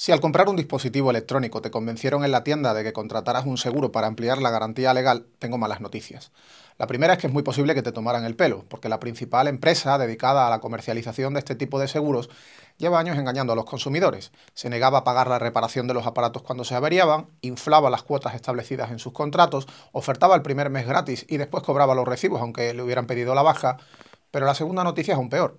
Si al comprar un dispositivo electrónico te convencieron en la tienda de que contrataras un seguro para ampliar la garantía legal, tengo malas noticias. La primera es que es muy posible que te tomaran el pelo, porque la principal empresa dedicada a la comercialización de este tipo de seguros lleva años engañando a los consumidores. Se negaba a pagar la reparación de los aparatos cuando se averiaban, inflaba las cuotas establecidas en sus contratos, ofertaba el primer mes gratis y después cobraba los recibos aunque le hubieran pedido la baja. Pero la segunda noticia es aún peor.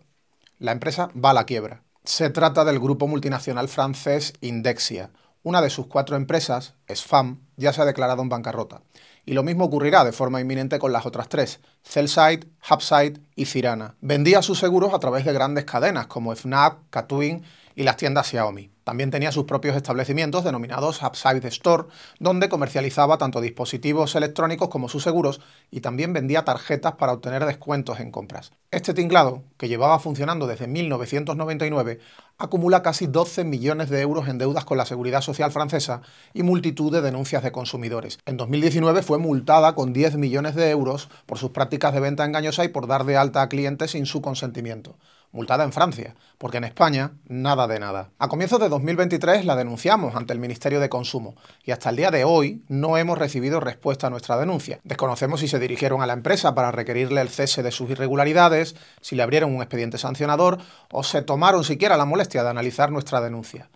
La empresa va a la quiebra. Se trata del grupo multinacional francés Indexia. Una de sus cuatro empresas, SFAM, ya se ha declarado en bancarrota. Y lo mismo ocurrirá de forma inminente con las otras tres, Cellside, Hubsite y Cirana. Vendía sus seguros a través de grandes cadenas como FNAC, Catwin y las tiendas Xiaomi. También tenía sus propios establecimientos denominados Upside Store, donde comercializaba tanto dispositivos electrónicos como sus seguros y también vendía tarjetas para obtener descuentos en compras. Este tinglado, que llevaba funcionando desde 1999, acumula casi 12 millones de euros en deudas con la Seguridad Social francesa y multitud de denuncias de consumidores. En 2019 fue multada con 10 millones de euros por sus prácticas de venta engañosa y por dar de alta a clientes sin su consentimiento multada en Francia, porque en España nada de nada. A comienzos de 2023 la denunciamos ante el Ministerio de Consumo y hasta el día de hoy no hemos recibido respuesta a nuestra denuncia. Desconocemos si se dirigieron a la empresa para requerirle el cese de sus irregularidades, si le abrieron un expediente sancionador o se tomaron siquiera la molestia de analizar nuestra denuncia.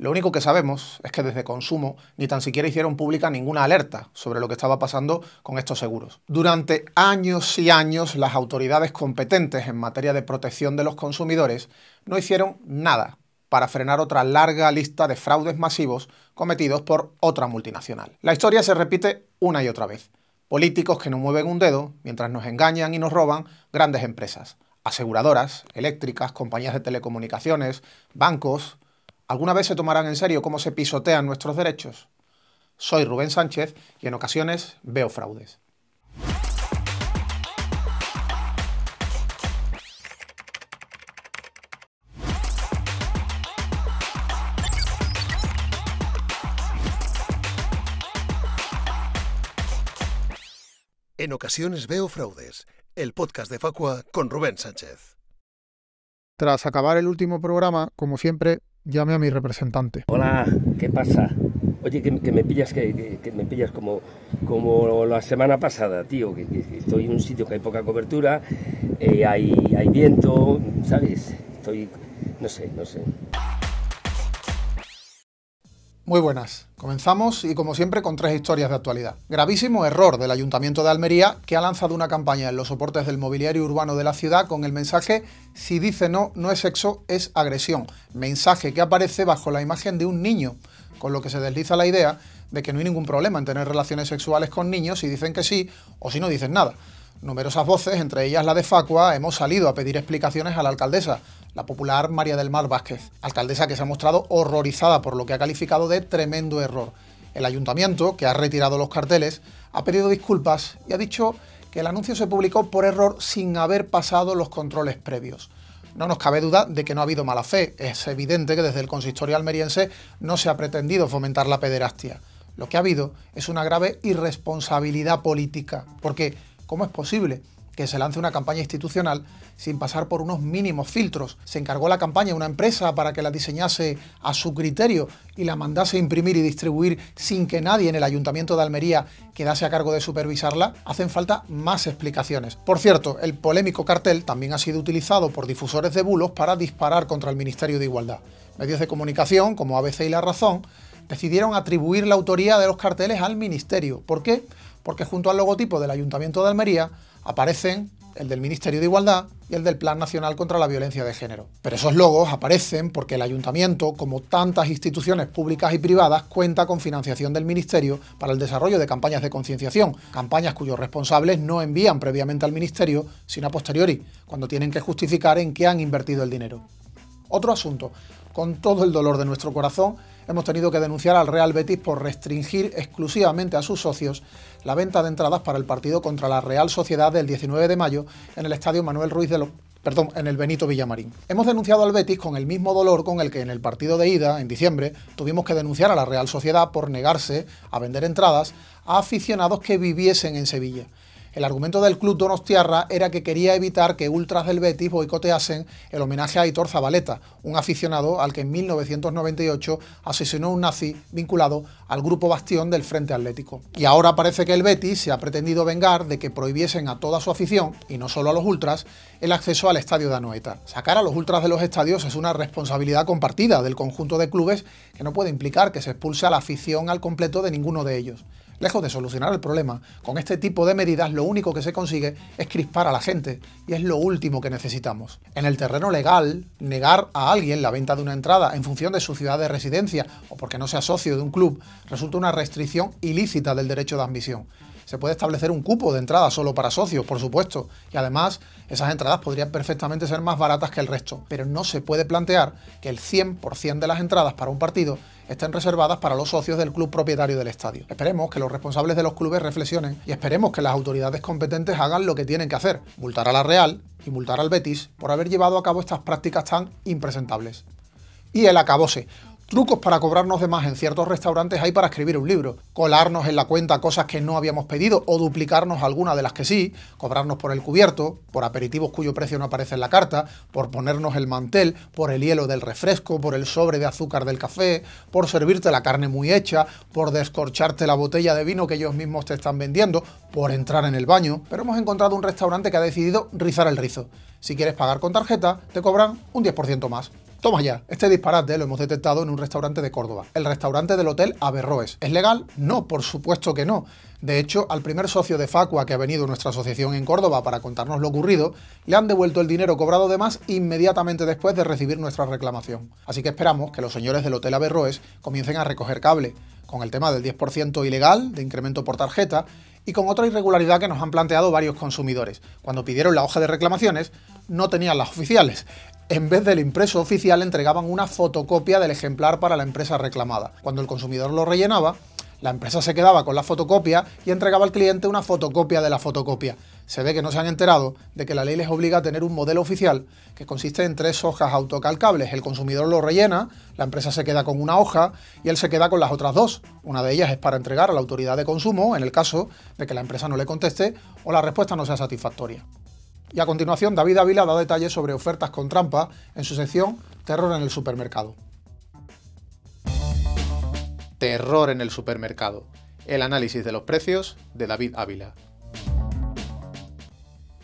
Lo único que sabemos es que desde Consumo ni tan siquiera hicieron pública ninguna alerta sobre lo que estaba pasando con estos seguros. Durante años y años las autoridades competentes en materia de protección de los consumidores no hicieron nada para frenar otra larga lista de fraudes masivos cometidos por otra multinacional. La historia se repite una y otra vez. Políticos que no mueven un dedo mientras nos engañan y nos roban grandes empresas, aseguradoras, eléctricas, compañías de telecomunicaciones, bancos, ¿Alguna vez se tomarán en serio cómo se pisotean nuestros derechos? Soy Rubén Sánchez y en ocasiones veo fraudes. En ocasiones veo fraudes, el podcast de Facua con Rubén Sánchez. Tras acabar el último programa, como siempre, Llame a mi representante. Hola, ¿qué pasa? Oye, que, me pillas, que, me pillas como, como la semana pasada, tío, que, estoy en un sitio que hay poca cobertura, eh, hay, hay viento, ¿sabes? Estoy, no sé, no sé. Muy buenas. Comenzamos y como siempre con tres historias de actualidad. Gravísimo error del Ayuntamiento de Almería que ha lanzado una campaña en los soportes del mobiliario urbano de la ciudad con el mensaje si dice no, no es sexo, es agresión. Mensaje que aparece bajo la imagen de un niño, con lo que se desliza la idea de que no hay ningún problema en tener relaciones sexuales con niños si dicen que sí o si no dicen nada. Numerosas voces, entre ellas la de Facua, hemos salido a pedir explicaciones a la alcaldesa, la popular María del Mar Vázquez, alcaldesa que se ha mostrado horrorizada por lo que ha calificado de tremendo error. El ayuntamiento, que ha retirado los carteles, ha pedido disculpas y ha dicho que el anuncio se publicó por error sin haber pasado los controles previos. No nos cabe duda de que no ha habido mala fe. Es evidente que desde el consistorio almeriense no se ha pretendido fomentar la pederastia. Lo que ha habido es una grave irresponsabilidad política, porque ¿cómo es posible que se lance una campaña institucional sin pasar por unos mínimos filtros. Se encargó la campaña a una empresa para que la diseñase a su criterio y la mandase a imprimir y distribuir sin que nadie en el Ayuntamiento de Almería quedase a cargo de supervisarla. Hacen falta más explicaciones. Por cierto, el polémico cartel también ha sido utilizado por difusores de bulos para disparar contra el Ministerio de Igualdad. Medios de comunicación como ABC y La Razón decidieron atribuir la autoría de los carteles al Ministerio. ¿Por qué? Porque junto al logotipo del Ayuntamiento de Almería aparecen el del Ministerio de Igualdad y el del Plan Nacional contra la Violencia de Género. Pero esos logos aparecen porque el ayuntamiento, como tantas instituciones públicas y privadas, cuenta con financiación del Ministerio para el desarrollo de campañas de concienciación, campañas cuyos responsables no envían previamente al Ministerio, sino a posteriori, cuando tienen que justificar en qué han invertido el dinero. Otro asunto, con todo el dolor de nuestro corazón, hemos tenido que denunciar al Real Betis por restringir exclusivamente a sus socios la venta de entradas para el partido contra la Real Sociedad del 19 de mayo en el Estadio Manuel Ruiz de los perdón, en el Benito Villamarín. Hemos denunciado al Betis con el mismo dolor con el que en el partido de ida, en diciembre, tuvimos que denunciar a la Real Sociedad por negarse a vender entradas a aficionados que viviesen en Sevilla. El argumento del club Donostiarra era que quería evitar que ultras del Betis boicoteasen el homenaje a Aitor Zabaleta, un aficionado al que en 1998 asesinó un nazi vinculado al grupo Bastión del Frente Atlético. Y ahora parece que el Betis se ha pretendido vengar de que prohibiesen a toda su afición, y no solo a los ultras, el acceso al estadio de Anoeta. Sacar a los ultras de los estadios es una responsabilidad compartida del conjunto de clubes que no puede implicar que se expulse a la afición al completo de ninguno de ellos. Lejos de solucionar el problema, con este tipo de medidas lo único que se consigue es crispar a la gente, y es lo último que necesitamos. En el terreno legal, negar a alguien la venta de una entrada en función de su ciudad de residencia o porque no sea socio de un club resulta una restricción ilícita del derecho de ambición. Se puede establecer un cupo de entrada solo para socios, por supuesto, y además esas entradas podrían perfectamente ser más baratas que el resto, pero no se puede plantear que el 100% de las entradas para un partido estén reservadas para los socios del club propietario del estadio. Esperemos que los responsables de los clubes reflexionen y esperemos que las autoridades competentes hagan lo que tienen que hacer, multar a la Real y multar al Betis por haber llevado a cabo estas prácticas tan impresentables. Y el acabose. Trucos para cobrarnos de más en ciertos restaurantes hay para escribir un libro. Colarnos en la cuenta cosas que no habíamos pedido o duplicarnos alguna de las que sí, cobrarnos por el cubierto, por aperitivos cuyo precio no aparece en la carta, por ponernos el mantel, por el hielo del refresco, por el sobre de azúcar del café, por servirte la carne muy hecha, por descorcharte la botella de vino que ellos mismos te están vendiendo, por entrar en el baño. Pero hemos encontrado un restaurante que ha decidido rizar el rizo. Si quieres pagar con tarjeta, te cobran un 10% más. Toma ya, este disparate lo hemos detectado en un restaurante de Córdoba, el restaurante del Hotel Averroes. ¿Es legal? No, por supuesto que no. De hecho, al primer socio de Facua que ha venido nuestra asociación en Córdoba para contarnos lo ocurrido, le han devuelto el dinero cobrado de más inmediatamente después de recibir nuestra reclamación. Así que esperamos que los señores del Hotel Averroes comiencen a recoger cable, con el tema del 10% ilegal de incremento por tarjeta y con otra irregularidad que nos han planteado varios consumidores. Cuando pidieron la hoja de reclamaciones, no tenían las oficiales en vez del impreso oficial entregaban una fotocopia del ejemplar para la empresa reclamada. Cuando el consumidor lo rellenaba, la empresa se quedaba con la fotocopia y entregaba al cliente una fotocopia de la fotocopia. Se ve que no se han enterado de que la ley les obliga a tener un modelo oficial que consiste en tres hojas autocalcables. El consumidor lo rellena, la empresa se queda con una hoja y él se queda con las otras dos. Una de ellas es para entregar a la autoridad de consumo en el caso de que la empresa no le conteste o la respuesta no sea satisfactoria. Y a continuación, David Ávila da detalles sobre ofertas con trampa en su sección Terror en el supermercado. Terror en el supermercado. El análisis de los precios de David Ávila.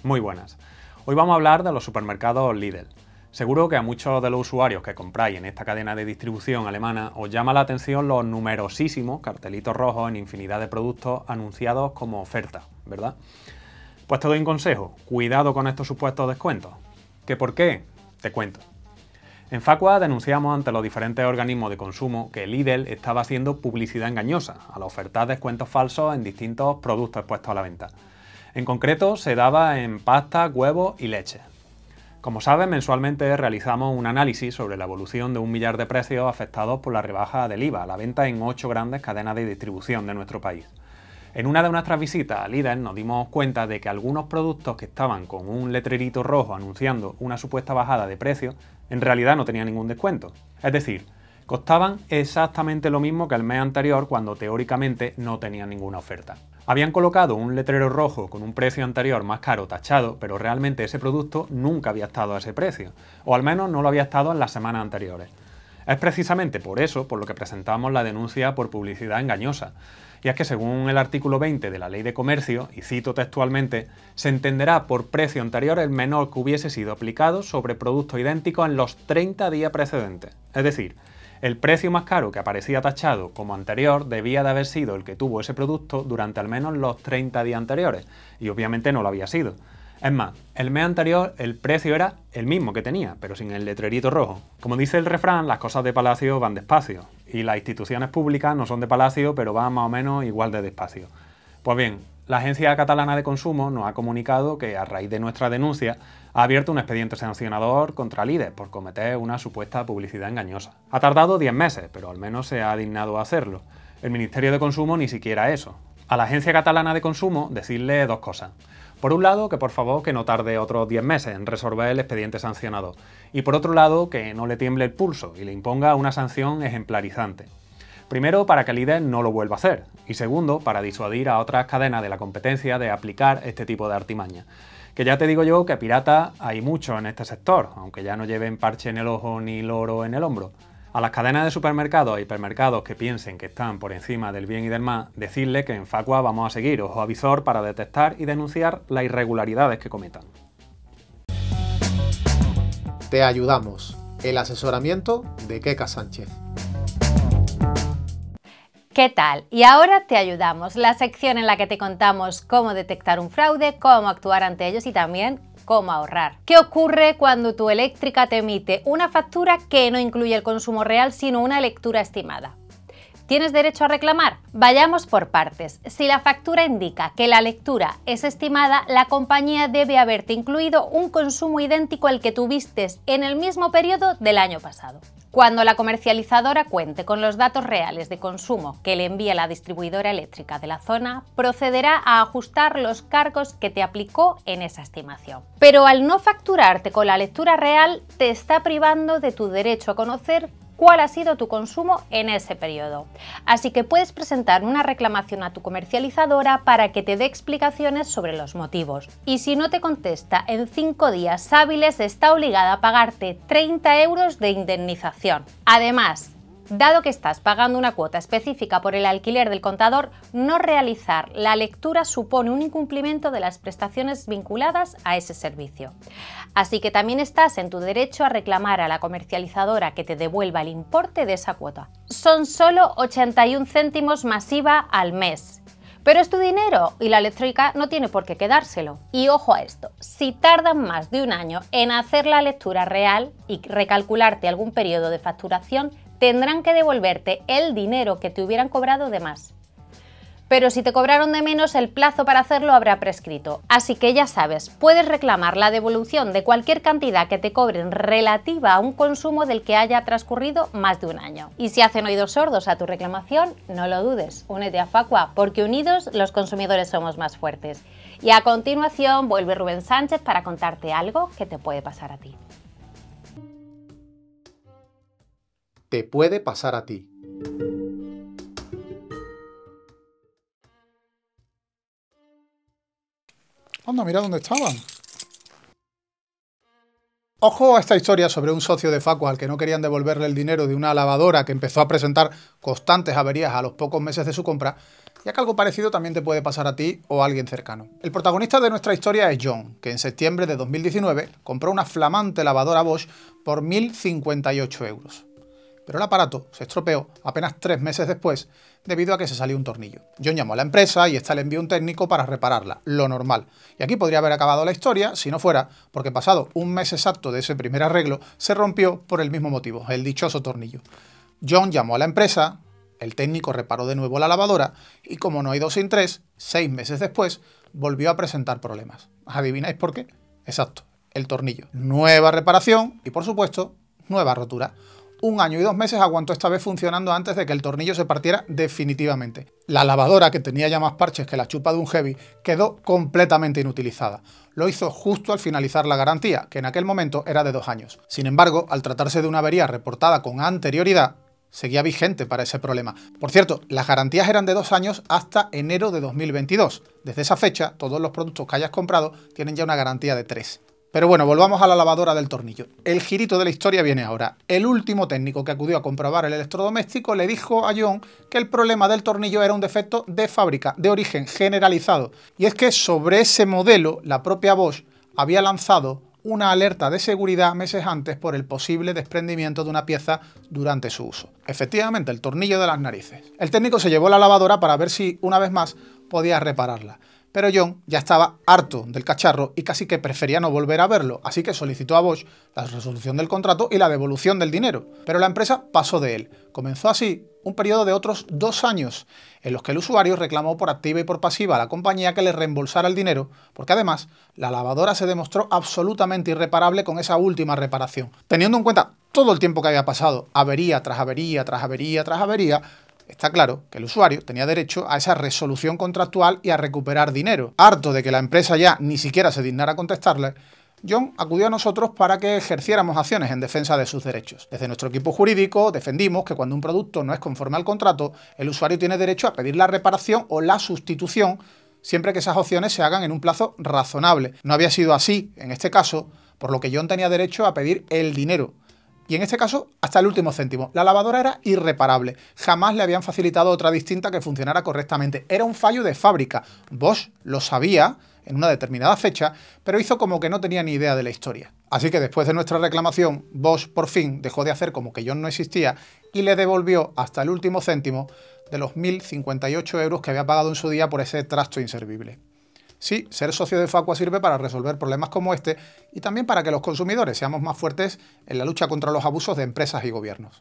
Muy buenas. Hoy vamos a hablar de los supermercados Lidl. Seguro que a muchos de los usuarios que compráis en esta cadena de distribución alemana os llama la atención los numerosísimos cartelitos rojos en infinidad de productos anunciados como oferta, ¿verdad? Pues te doy un consejo, cuidado con estos supuestos descuentos. ¿Qué por qué? Te cuento. En Facua denunciamos ante los diferentes organismos de consumo que Lidl estaba haciendo publicidad engañosa a oferta ofertar descuentos falsos en distintos productos expuestos a la venta. En concreto, se daba en pasta, huevos y leche. Como sabes, mensualmente realizamos un análisis sobre la evolución de un millar de precios afectados por la rebaja del IVA, la venta en ocho grandes cadenas de distribución de nuestro país. En una de nuestras visitas a Lidl nos dimos cuenta de que algunos productos que estaban con un letrerito rojo anunciando una supuesta bajada de precio, en realidad no tenían ningún descuento. Es decir, costaban exactamente lo mismo que el mes anterior cuando teóricamente no tenían ninguna oferta. Habían colocado un letrero rojo con un precio anterior más caro tachado, pero realmente ese producto nunca había estado a ese precio, o al menos no lo había estado en las semanas anteriores. Es precisamente por eso por lo que presentamos la denuncia por publicidad engañosa. Y es que según el artículo 20 de la Ley de Comercio, y cito textualmente, se entenderá por precio anterior el menor que hubiese sido aplicado sobre producto idéntico en los 30 días precedentes. Es decir, el precio más caro que aparecía tachado como anterior debía de haber sido el que tuvo ese producto durante al menos los 30 días anteriores, y obviamente no lo había sido. Es más, el mes anterior el precio era el mismo que tenía, pero sin el letrerito rojo. Como dice el refrán, las cosas de palacio van despacio y las instituciones públicas no son de palacio, pero van más o menos igual de despacio. Pues bien, la Agencia Catalana de Consumo nos ha comunicado que a raíz de nuestra denuncia ha abierto un expediente sancionador contra Lide por cometer una supuesta publicidad engañosa. Ha tardado 10 meses, pero al menos se ha dignado a hacerlo. El Ministerio de Consumo ni siquiera eso. A la Agencia Catalana de Consumo decirle dos cosas. Por un lado, que por favor que no tarde otros 10 meses en resolver el expediente sancionado. Y por otro lado, que no le tiemble el pulso y le imponga una sanción ejemplarizante. Primero, para que el líder no lo vuelva a hacer. Y segundo, para disuadir a otras cadenas de la competencia de aplicar este tipo de artimaña. Que ya te digo yo que pirata hay mucho en este sector, aunque ya no lleven parche en el ojo ni loro en el hombro. A las cadenas de supermercados e hipermercados que piensen que están por encima del bien y del mal, decirle que en Facua vamos a seguir ojo a visor para detectar y denunciar las irregularidades que cometan. Te ayudamos. El asesoramiento de Keka Sánchez. ¿Qué tal? Y ahora te ayudamos, la sección en la que te contamos cómo detectar un fraude, cómo actuar ante ellos y también cómo ahorrar. ¿Qué ocurre cuando tu eléctrica te emite una factura que no incluye el consumo real sino una lectura estimada? ¿Tienes derecho a reclamar? Vayamos por partes. Si la factura indica que la lectura es estimada, la compañía debe haberte incluido un consumo idéntico al que tuviste en el mismo periodo del año pasado. Cuando la comercializadora cuente con los datos reales de consumo que le envía la distribuidora eléctrica de la zona, procederá a ajustar los cargos que te aplicó en esa estimación. Pero al no facturarte con la lectura real, te está privando de tu derecho a conocer cuál ha sido tu consumo en ese periodo. Así que puedes presentar una reclamación a tu comercializadora para que te dé explicaciones sobre los motivos. Y si no te contesta en 5 días hábiles, está obligada a pagarte 30 euros de indemnización. Además, Dado que estás pagando una cuota específica por el alquiler del contador, no realizar la lectura supone un incumplimiento de las prestaciones vinculadas a ese servicio. Así que también estás en tu derecho a reclamar a la comercializadora que te devuelva el importe de esa cuota. Son solo 81 céntimos masiva al mes. Pero es tu dinero y la electrónica no tiene por qué quedárselo. Y ojo a esto, si tardan más de un año en hacer la lectura real y recalcularte algún periodo de facturación, tendrán que devolverte el dinero que te hubieran cobrado de más. Pero si te cobraron de menos, el plazo para hacerlo habrá prescrito. Así que ya sabes, puedes reclamar la devolución de cualquier cantidad que te cobren relativa a un consumo del que haya transcurrido más de un año. Y si hacen oídos sordos a tu reclamación, no lo dudes, únete a Facua, porque unidos los consumidores somos más fuertes. Y a continuación vuelve Rubén Sánchez para contarte algo que te puede pasar a ti. te puede pasar a ti. Anda, mira dónde estaban. Ojo a esta historia sobre un socio de Facu al que no querían devolverle el dinero de una lavadora que empezó a presentar constantes averías a los pocos meses de su compra, ya que algo parecido también te puede pasar a ti o a alguien cercano. El protagonista de nuestra historia es John, que en septiembre de 2019 compró una flamante lavadora Bosch por 1.058 euros pero el aparato se estropeó apenas tres meses después debido a que se salió un tornillo. John llamó a la empresa y esta le envió un técnico para repararla, lo normal. Y aquí podría haber acabado la historia si no fuera porque pasado un mes exacto de ese primer arreglo se rompió por el mismo motivo, el dichoso tornillo. John llamó a la empresa, el técnico reparó de nuevo la lavadora y como no hay dos sin tres, seis meses después volvió a presentar problemas. ¿Adivináis por qué? Exacto, el tornillo. Nueva reparación y por supuesto, nueva rotura un año y dos meses aguantó esta vez funcionando antes de que el tornillo se partiera definitivamente. La lavadora, que tenía ya más parches que la chupa de un Heavy, quedó completamente inutilizada. Lo hizo justo al finalizar la garantía, que en aquel momento era de dos años. Sin embargo, al tratarse de una avería reportada con anterioridad, seguía vigente para ese problema. Por cierto, las garantías eran de dos años hasta enero de 2022. Desde esa fecha, todos los productos que hayas comprado tienen ya una garantía de tres. Pero bueno, volvamos a la lavadora del tornillo. El girito de la historia viene ahora. El último técnico que acudió a comprobar el electrodoméstico le dijo a John que el problema del tornillo era un defecto de fábrica, de origen generalizado. Y es que sobre ese modelo, la propia Bosch había lanzado una alerta de seguridad meses antes por el posible desprendimiento de una pieza durante su uso. Efectivamente, el tornillo de las narices. El técnico se llevó la lavadora para ver si, una vez más, podía repararla. Pero John ya estaba harto del cacharro y casi que prefería no volver a verlo, así que solicitó a Bosch la resolución del contrato y la devolución del dinero. Pero la empresa pasó de él. Comenzó así un periodo de otros dos años, en los que el usuario reclamó por activa y por pasiva a la compañía que le reembolsara el dinero, porque además la lavadora se demostró absolutamente irreparable con esa última reparación. Teniendo en cuenta todo el tiempo que había pasado, avería tras avería, tras avería, tras avería, Está claro que el usuario tenía derecho a esa resolución contractual y a recuperar dinero. Harto de que la empresa ya ni siquiera se dignara a contestarle, John acudió a nosotros para que ejerciéramos acciones en defensa de sus derechos. Desde nuestro equipo jurídico defendimos que cuando un producto no es conforme al contrato, el usuario tiene derecho a pedir la reparación o la sustitución siempre que esas opciones se hagan en un plazo razonable. No había sido así en este caso, por lo que John tenía derecho a pedir el dinero, y en este caso hasta el último céntimo. La lavadora era irreparable, jamás le habían facilitado otra distinta que funcionara correctamente, era un fallo de fábrica. Bosch lo sabía en una determinada fecha, pero hizo como que no tenía ni idea de la historia. Así que después de nuestra reclamación, Bosch por fin dejó de hacer como que John no existía y le devolvió hasta el último céntimo de los 1.058 euros que había pagado en su día por ese trasto inservible. Sí, ser socio de Facua sirve para resolver problemas como este y también para que los consumidores seamos más fuertes en la lucha contra los abusos de empresas y gobiernos.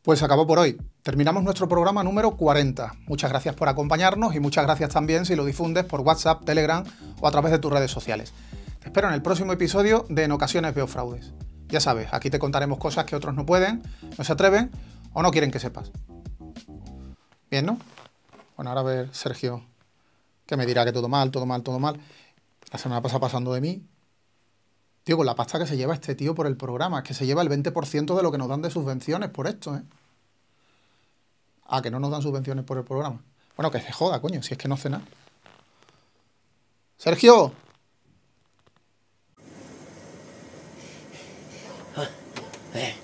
Pues acabó por hoy. Terminamos nuestro programa número 40. Muchas gracias por acompañarnos y muchas gracias también si lo difundes por WhatsApp, Telegram o a través de tus redes sociales. Te espero en el próximo episodio de En ocasiones veo fraudes. Ya sabes, aquí te contaremos cosas que otros no pueden, no se atreven o no quieren que sepas. Bien, ¿no? Bueno, ahora a ver Sergio, que me dirá que todo mal, todo mal, todo mal. La semana pasa pasando de mí. Tío, con la pasta que se lleva este tío por el programa, es que se lleva el 20% de lo que nos dan de subvenciones por esto, ¿eh? Ah, que no nos dan subvenciones por el programa. Bueno, que se joda, coño, si es que no hace nada. Sergio. Ah, eh,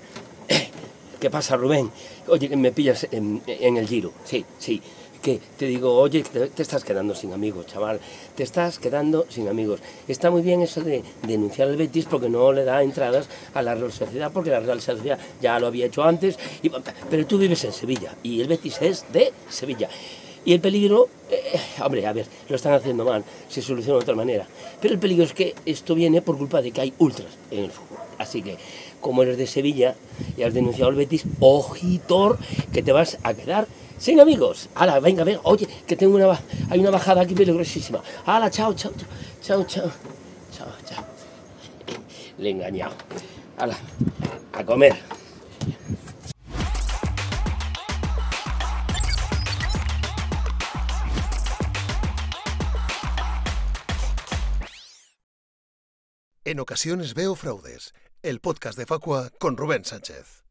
eh, ¿Qué pasa, Rubén? Oye, que me pillas en, en el giro. Sí, sí que te digo, oye, te, estás quedando sin amigos, chaval, te estás quedando sin amigos. Está muy bien eso de denunciar al Betis porque no le da entradas a la Real Sociedad, porque la Real Sociedad ya lo había hecho antes, pero tú vives en Sevilla y el Betis es de Sevilla. Y el peligro, eh, hombre, a ver, lo están haciendo mal, se soluciona de otra manera. Pero el peligro es que esto viene por culpa de que hay ultras en el fútbol. Así que como eres de Sevilla y has denunciado al Betis, ojitor, que te vas a quedar sin amigos. Hala, venga, venga, oye, que tengo una, hay una bajada aquí peligrosísima. Hala, chao, chao, chao, chao, chao, chao. Le he engañado. Hala, a comer. En ocasiones veo fraudes el podcast de Facua con Rubén Sánchez.